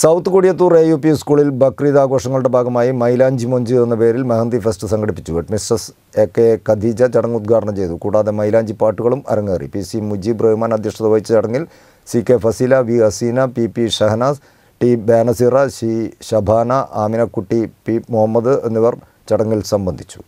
south Kodiyathur A U P സ്കൂളിൽ ബക്രീദ് ആഘോഷങ്ങളുടെ ഭാഗമായി മൈലാഞ്ചി മൊഞ്ചി എന്ന പേരിൽ മെഹന്തി ഫെസ്റ്റ് സംഘടിപ്പിച്ചു ഹെഡ്മിസ്ട്രസ് എ കെ ഖദീജ ചടങ്ങ് ഉദ്ഘാടനം ചെയ്തു കൂടാതെ മൈലാഞ്ചി പാട്ടുകളും അരങ്ങേറി പി സി മുജീബ് റഹ്മാൻ അധ്യക്ഷത വഹിച്ച ചടങ്ങിൽ C K Faseela V Haseena P P Shahnaz T Banasira C Shabana Aminakutty P Muhammad എന്നിവർ ചടങ്ങിൽ സംബന്ധിച്ചു